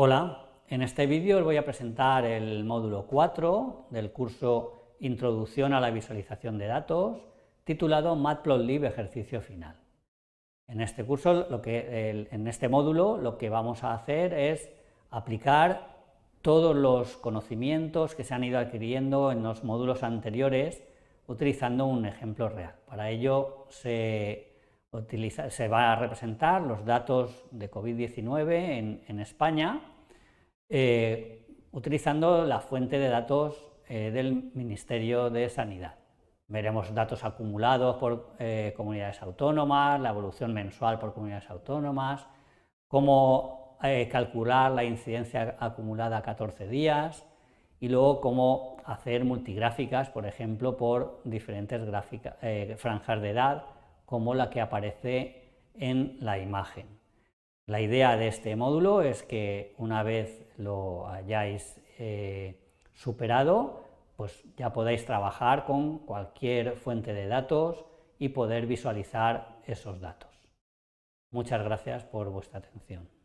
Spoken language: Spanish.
Hola, en este vídeo os voy a presentar el módulo 4 del curso Introducción a la visualización de datos, titulado Matplotlib ejercicio final. En este curso, lo que, en este módulo, lo que vamos a hacer es aplicar todos los conocimientos que se han ido adquiriendo en los módulos anteriores utilizando un ejemplo real. Para ello se se va a representar los datos de COVID-19 en, España eh, utilizando la fuente de datos eh, del Ministerio de Sanidad. Veremos datos acumulados por eh, comunidades autónomas, la evolución mensual por comunidades autónomas, cómo calcular la incidencia acumulada a 14 días y luego cómo hacer multigráficas, por ejemplo, por diferentes franjas de edad como la que aparece en la imagen. La idea de este módulo es que una vez lo hayáis eh, superado, pues ya podáis trabajar con cualquier fuente de datos y poder visualizar esos datos. Muchas gracias por vuestra atención.